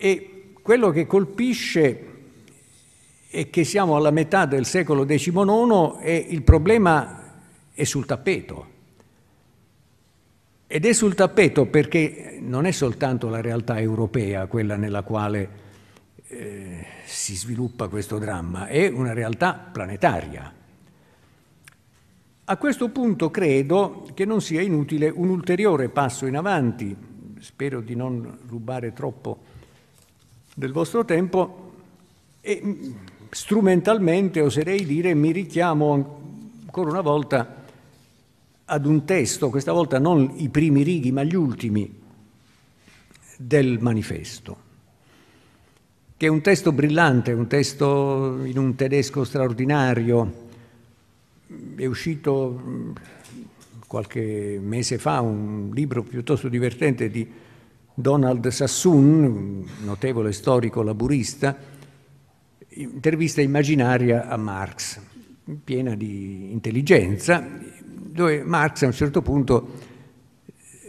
E quello che colpisce è che siamo alla metà del secolo XIX e il problema è sul tappeto. Ed è sul tappeto perché non è soltanto la realtà europea quella nella quale eh, si sviluppa questo dramma, è una realtà planetaria. A questo punto credo che non sia inutile un ulteriore passo in avanti, spero di non rubare troppo del vostro tempo e mm, strumentalmente oserei dire mi richiamo ancora una volta ad un testo, questa volta non i primi righi ma gli ultimi del manifesto, che è un testo brillante, un testo in un tedesco straordinario, è uscito mm, qualche mese fa un libro piuttosto divertente di Donald Sassoon, notevole storico laburista, intervista immaginaria a Marx, piena di intelligenza, dove Marx a un certo punto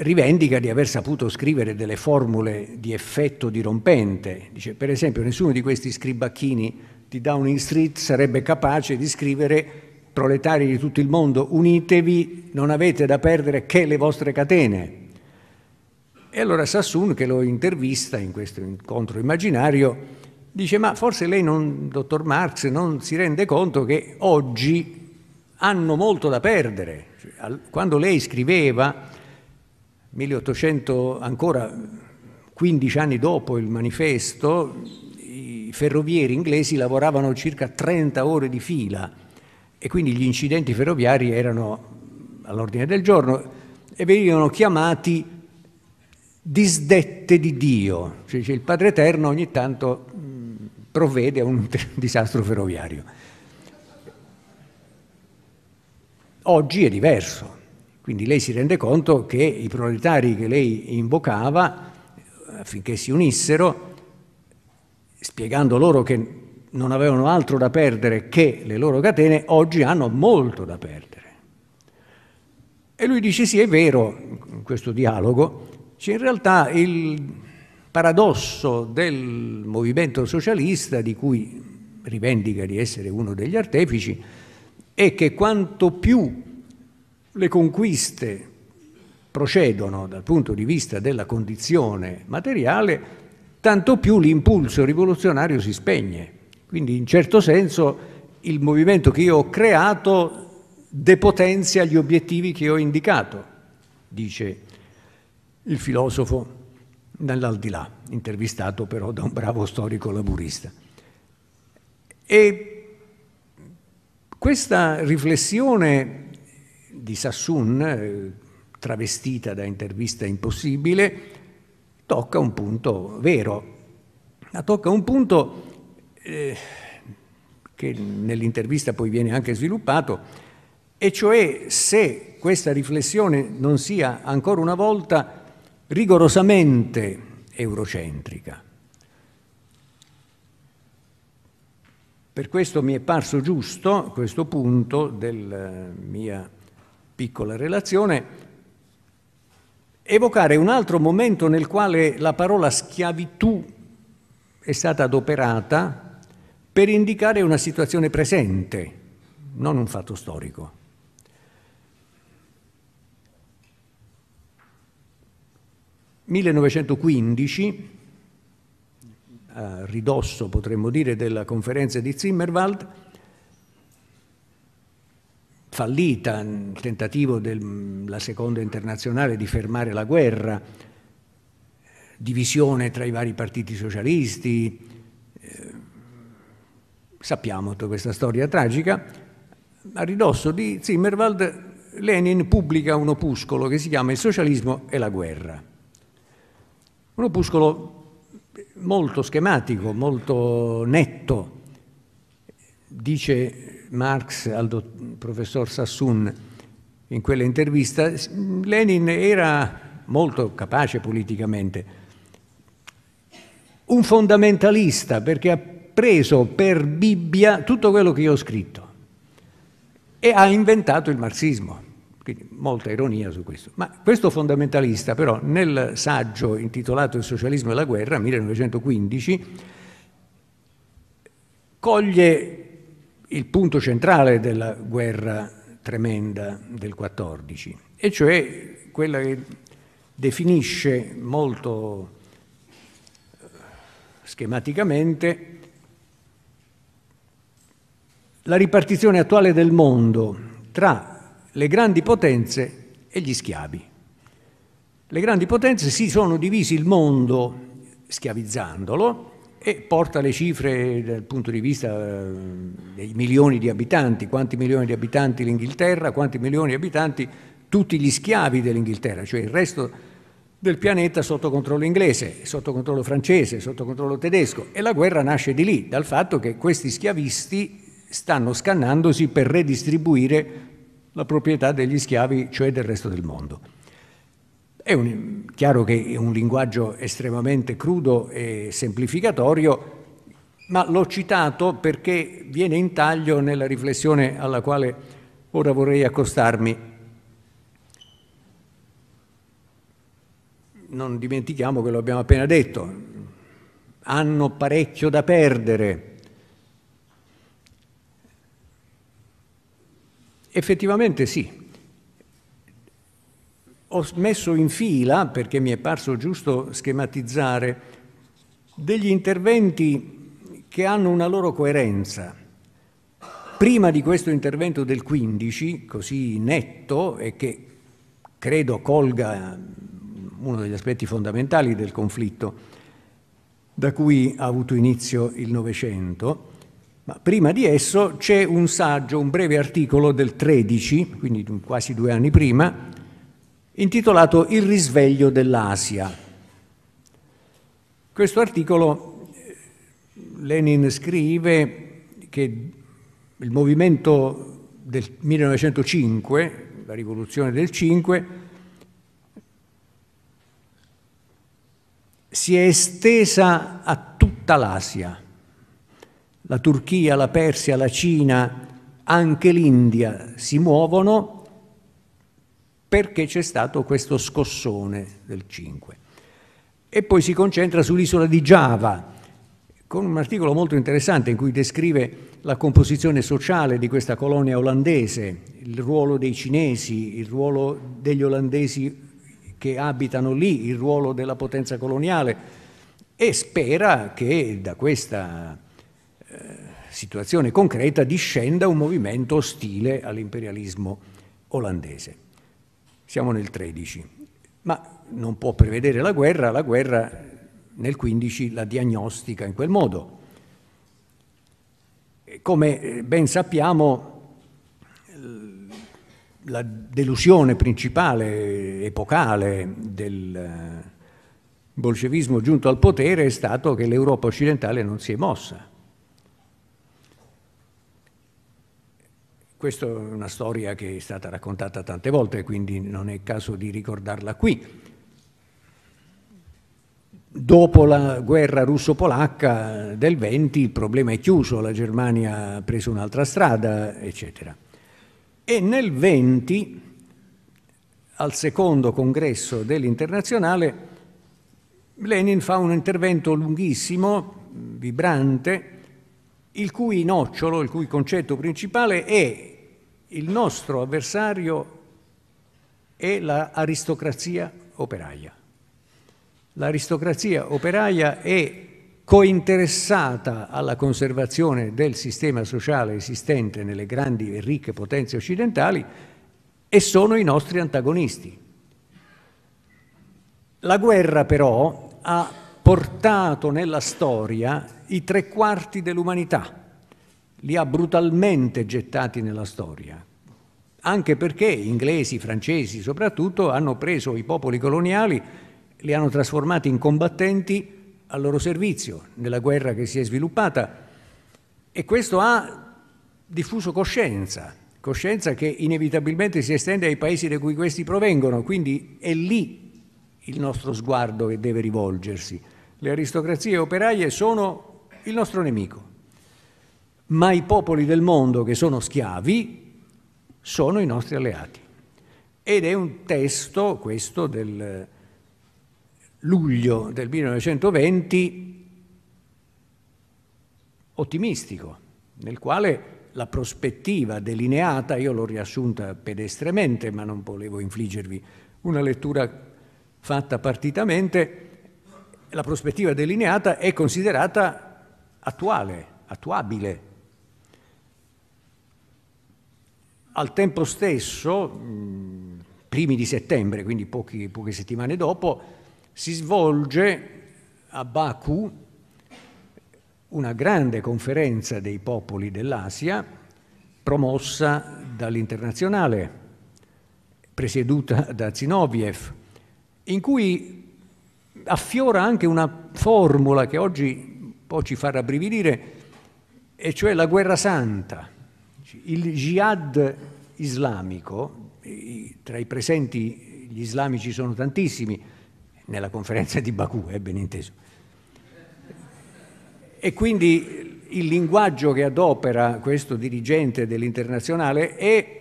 rivendica di aver saputo scrivere delle formule di effetto dirompente. Dice, per esempio, nessuno di questi scribacchini di Downing Street sarebbe capace di scrivere proletari di tutto il mondo, unitevi, non avete da perdere che le vostre catene. E allora Sassoon, che lo intervista in questo incontro immaginario, dice ma forse lei, non, dottor Marx, non si rende conto che oggi hanno molto da perdere. Cioè, quando lei scriveva, 1800, ancora 15 anni dopo il manifesto, i ferrovieri inglesi lavoravano circa 30 ore di fila e quindi gli incidenti ferroviari erano all'ordine del giorno e venivano chiamati disdette di Dio, cioè, il Padre Eterno ogni tanto mh, mm, provvede a un disastro ferroviario. Oggi è diverso, quindi lei si rende conto che i proletari che lei invocava eh, affinché si unissero, spiegando loro che non avevano altro da perdere che le loro catene, oggi hanno molto da perdere. E lui dice sì, è vero, in questo dialogo, c'è in realtà il paradosso del movimento socialista, di cui rivendica di essere uno degli artefici, è che quanto più le conquiste procedono dal punto di vista della condizione materiale, tanto più l'impulso rivoluzionario si spegne. Quindi in certo senso il movimento che io ho creato depotenzia gli obiettivi che ho indicato, dice il filosofo nell'aldilà, intervistato però da un bravo storico laburista. E questa riflessione di Sassoon, eh, travestita da intervista impossibile, tocca un punto vero, ma tocca un punto eh, che nell'intervista poi viene anche sviluppato, e cioè se questa riflessione non sia ancora una volta rigorosamente eurocentrica. Per questo mi è parso giusto questo punto della eh, mia piccola relazione evocare un altro momento nel quale la parola schiavitù è stata adoperata per indicare una situazione presente, non un fatto storico. 1915, a ridosso potremmo dire della conferenza di Zimmerwald, fallita il mm, tentativo della mm, seconda internazionale di fermare la guerra, divisione tra i vari partiti socialisti, eh, sappiamo tutta questa storia tragica, a ridosso di Zimmerwald Lenin pubblica un opuscolo che si chiama Il socialismo e la guerra un opuscolo molto schematico, molto netto. Dice Marx al professor Sassoon in quell'intervista, Lenin era molto capace politicamente, un fondamentalista perché ha preso per Bibbia tutto quello che io ho scritto e ha inventato il marxismo. Quindi molta ironia su questo. Ma questo fondamentalista però nel saggio intitolato Il socialismo e la guerra, 1915, coglie il punto centrale della guerra tremenda del 14, e cioè quella che definisce molto eh, schematicamente la ripartizione attuale del mondo tra le grandi potenze e gli schiavi. Le grandi potenze si sono divisi il mondo schiavizzandolo e porta le cifre dal punto di vista eh, dei milioni di abitanti, quanti milioni di abitanti l'Inghilterra, quanti milioni di abitanti tutti gli schiavi dell'Inghilterra, cioè il resto del pianeta sotto controllo inglese, sotto controllo francese, sotto controllo tedesco e la guerra nasce di lì, dal fatto che questi schiavisti stanno scannandosi per redistribuire la proprietà degli schiavi, cioè del resto del mondo. È un, chiaro che è un linguaggio estremamente crudo e semplificatorio, ma l'ho citato perché viene in taglio nella riflessione alla quale ora vorrei accostarmi. Non dimentichiamo che lo abbiamo appena detto, hanno parecchio da perdere Effettivamente sì. Ho messo in fila, perché mi è parso giusto schematizzare, degli interventi che hanno una loro coerenza. Prima di questo intervento del 15, così netto e che credo colga uno degli aspetti fondamentali del conflitto da cui ha avuto inizio il Novecento, ma prima di esso c'è un saggio, un breve articolo del 13, quindi quasi due anni prima, intitolato Il risveglio dell'Asia. Questo articolo eh, Lenin scrive che il movimento del 1905, la rivoluzione del 5, si è estesa a tutta l'Asia la Turchia, la Persia, la Cina, anche l'India si muovono perché c'è stato questo scossone del 5. E poi si concentra sull'isola di Giava, con un articolo molto interessante in cui descrive la composizione sociale di questa colonia olandese, il ruolo dei cinesi, il ruolo degli olandesi che abitano lì, il ruolo della potenza coloniale e spera che da questa eh, situazione concreta discenda un movimento ostile all'imperialismo olandese. Siamo nel 13, ma non può prevedere la guerra, la guerra nel 15 la diagnostica in quel modo. Come eh, ben sappiamo, la delusione principale, epocale del eh, bolscevismo giunto al potere è stato che l'Europa occidentale non si è mossa Questa è una storia che è stata raccontata tante volte, quindi non è caso di ricordarla qui. Dopo la guerra russo-polacca del 20 il problema è chiuso, la Germania ha preso un'altra strada, eccetera. E nel 20, al secondo congresso dell'Internazionale, Lenin fa un intervento lunghissimo, vibrante, il cui nocciolo, il cui concetto principale è il nostro avversario è l'aristocrazia operaia. L'aristocrazia operaia è cointeressata alla conservazione del sistema sociale esistente nelle grandi e ricche potenze occidentali e sono i nostri antagonisti. La guerra però ha portato nella storia i tre quarti dell'umanità, li ha brutalmente gettati nella storia, anche perché inglesi, francesi soprattutto, hanno preso i popoli coloniali, li hanno trasformati in combattenti al loro servizio nella guerra che si è sviluppata e questo ha diffuso coscienza, coscienza che inevitabilmente si estende ai paesi da cui questi provengono, quindi è lì il nostro sguardo che deve rivolgersi le aristocrazie operaie sono il nostro nemico, ma i popoli del mondo che sono schiavi sono i nostri alleati. Ed è un testo, questo del luglio del 1920, ottimistico, nel quale la prospettiva delineata, io l'ho riassunta pedestremente, ma non volevo infliggervi una lettura fatta partitamente, la prospettiva delineata è considerata attuale, attuabile. Al tempo stesso, primi di settembre, quindi pochi, poche settimane dopo, si svolge a Baku una grande conferenza dei popoli dell'Asia promossa dall'internazionale, presieduta da Zinoviev, in cui affiora anche una formula che oggi può ci far rabbrividire, e cioè la guerra santa. Il jihad islamico, tra i presenti gli islamici sono tantissimi, nella conferenza di Baku, è eh, ben inteso. E quindi il linguaggio che adopera questo dirigente dell'internazionale è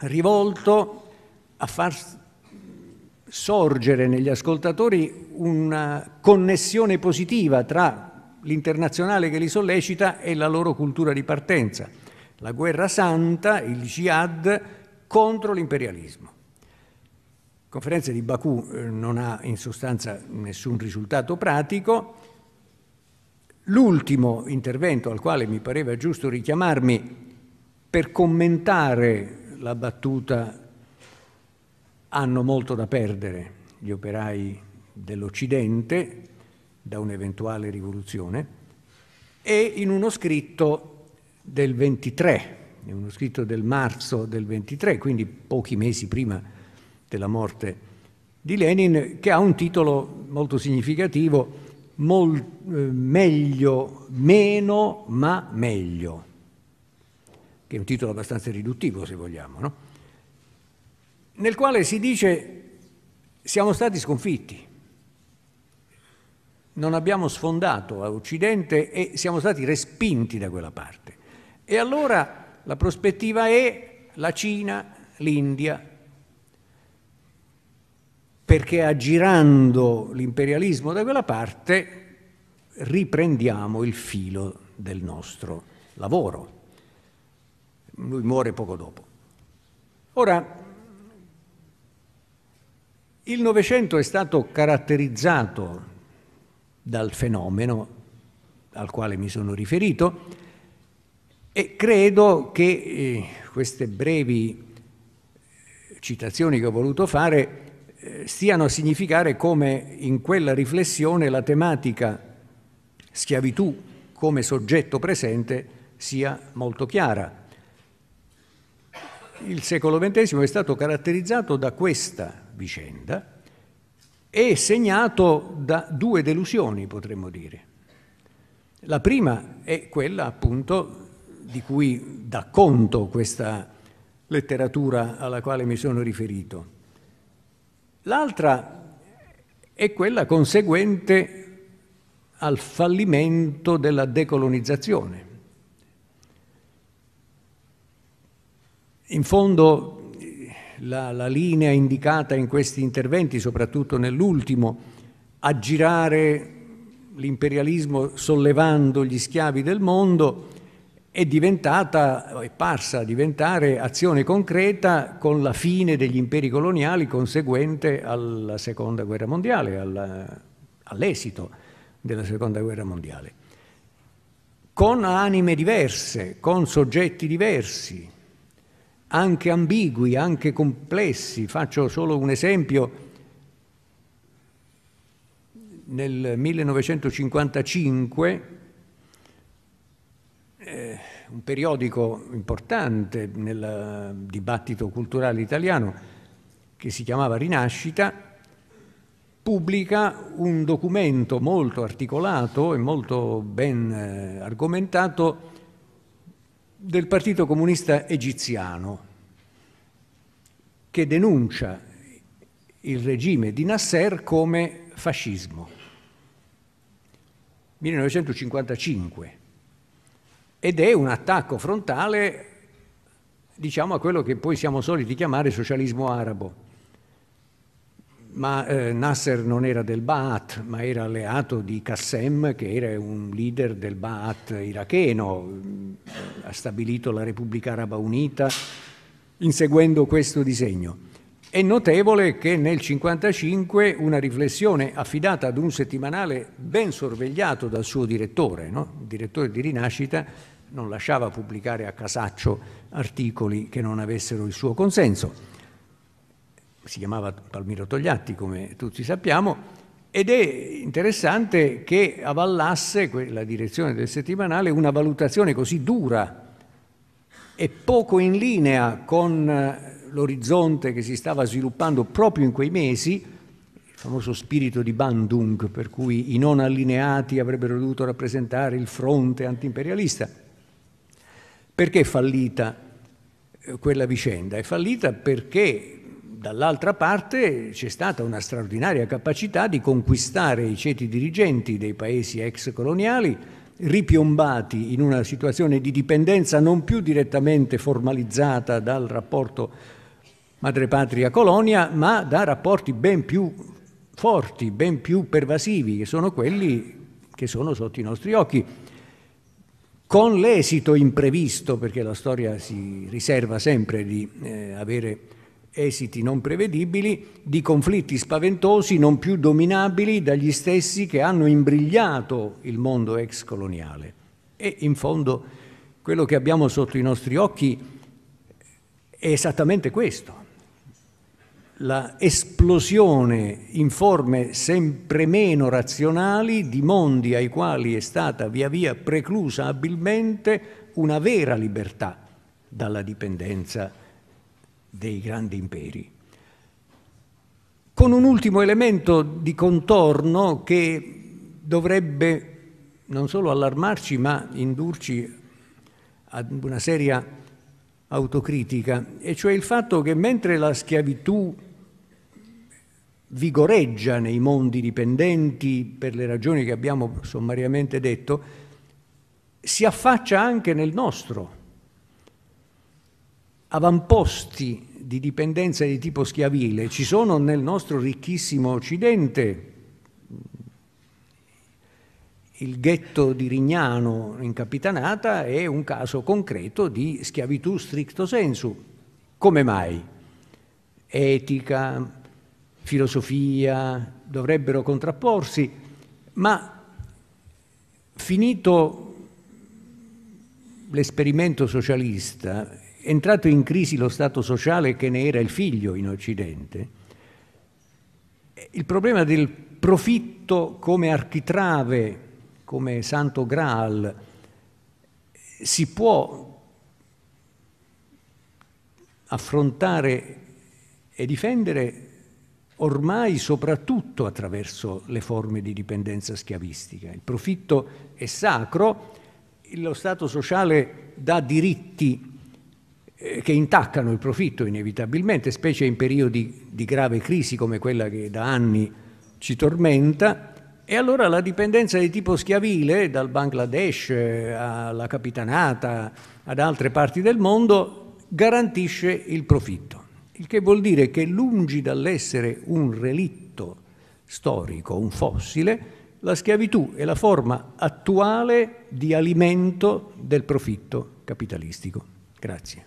rivolto a far sorgere negli ascoltatori una connessione positiva tra l'internazionale che li sollecita e la loro cultura di partenza, la guerra santa, il jihad contro l'imperialismo. La conferenza di Baku eh, non ha in sostanza nessun risultato pratico. L'ultimo intervento al quale mi pareva giusto richiamarmi per commentare la battuta hanno molto da perdere gli operai dell'Occidente da un'eventuale rivoluzione e in uno scritto del 23, in uno scritto del marzo del 23, quindi pochi mesi prima della morte di Lenin, che ha un titolo molto significativo, mol, eh, meglio, meno ma meglio, che è un titolo abbastanza riduttivo se vogliamo, no? nel quale si dice siamo stati sconfitti, non abbiamo sfondato a Occidente e siamo stati respinti da quella parte. E allora la prospettiva è la Cina, l'India, perché aggirando l'imperialismo da quella parte riprendiamo il filo del nostro lavoro. Lui muore poco dopo. Ora, il Novecento è stato caratterizzato dal fenomeno al quale mi sono riferito e credo che eh, queste brevi eh, citazioni che ho voluto fare eh, stiano a significare come in quella riflessione la tematica schiavitù come soggetto presente sia molto chiara il secolo XX è stato caratterizzato da questa vicenda e segnato da due delusioni, potremmo dire. La prima è quella appunto di cui dà conto questa letteratura alla quale mi sono riferito. L'altra è quella conseguente al fallimento della decolonizzazione In fondo la, la linea indicata in questi interventi, soprattutto nell'ultimo, aggirare l'imperialismo sollevando gli schiavi del mondo è diventata, è parsa a diventare azione concreta con la fine degli imperi coloniali conseguente alla seconda guerra mondiale, alla, all'esito della seconda guerra mondiale, con anime diverse, con soggetti diversi, anche ambigui, anche complessi. Faccio solo un esempio. Nel 1955 eh, un periodico importante nel dibattito culturale italiano che si chiamava Rinascita pubblica un documento molto articolato e molto ben eh, argomentato del Partito Comunista Egiziano che denuncia il regime di Nasser come fascismo. 1955. Ed è un attacco frontale, diciamo, a quello che poi siamo soliti chiamare socialismo arabo ma eh, Nasser non era del Ba'ath, ma era alleato di Qassem, che era un leader del Ba'ath iracheno, mm, ha stabilito la Repubblica Araba Unita inseguendo questo disegno. È notevole che nel 1955 una riflessione affidata ad un settimanale ben sorvegliato dal suo direttore, no? il direttore di Rinascita, non lasciava pubblicare a casaccio articoli che non avessero il suo consenso si chiamava Palmiro Togliatti, come tutti sappiamo, ed è interessante che avallasse la direzione del settimanale una valutazione così dura e poco in linea con eh, l'orizzonte che si stava sviluppando proprio in quei mesi, il famoso spirito di Bandung, per cui i non allineati avrebbero dovuto rappresentare il fronte antiimperialista. Perché è fallita eh, quella vicenda? È fallita perché dall'altra parte c'è stata una straordinaria capacità di conquistare i ceti dirigenti dei paesi ex coloniali, ripiombati in una situazione di dipendenza non più direttamente formalizzata dal rapporto madrepatria-colonia, ma da rapporti ben più forti, ben più pervasivi, che sono quelli che sono sotto i nostri occhi con l'esito imprevisto, perché la storia si riserva sempre di eh, avere esiti non prevedibili, di conflitti spaventosi non più dominabili dagli stessi che hanno imbrigliato il mondo ex coloniale. E in fondo quello che abbiamo sotto i nostri occhi è esattamente questo, la esplosione in forme sempre meno razionali di mondi ai quali è stata via via preclusa abilmente una vera libertà dalla dipendenza dei grandi imperi. Con un ultimo elemento di contorno che dovrebbe non solo allarmarci ma indurci ad una seria autocritica, e cioè il fatto che mentre la schiavitù vigoreggia nei mondi dipendenti per le ragioni che abbiamo sommariamente detto, si affaccia anche nel nostro avamposti di dipendenza di tipo schiavile ci sono nel nostro ricchissimo Occidente, il ghetto di Rignano in Capitanata è un caso concreto di schiavitù stricto sensu. Come mai? Etica, filosofia dovrebbero contrapporsi, ma finito l'esperimento socialista entrato in crisi lo Stato sociale che ne era il figlio in Occidente, il problema del profitto come architrave, come santo graal, si può affrontare e difendere ormai soprattutto attraverso le forme di dipendenza schiavistica. Il profitto è sacro, lo Stato sociale dà diritti eh, che intaccano il profitto inevitabilmente, specie in periodi di grave crisi come quella che da anni ci tormenta. E allora la dipendenza di tipo schiavile, dal Bangladesh eh, alla Capitanata, ad altre parti del mondo, garantisce il profitto. Il che vuol dire che lungi dall'essere un relitto storico, un fossile, la schiavitù è la forma attuale di alimento del profitto capitalistico. Grazie.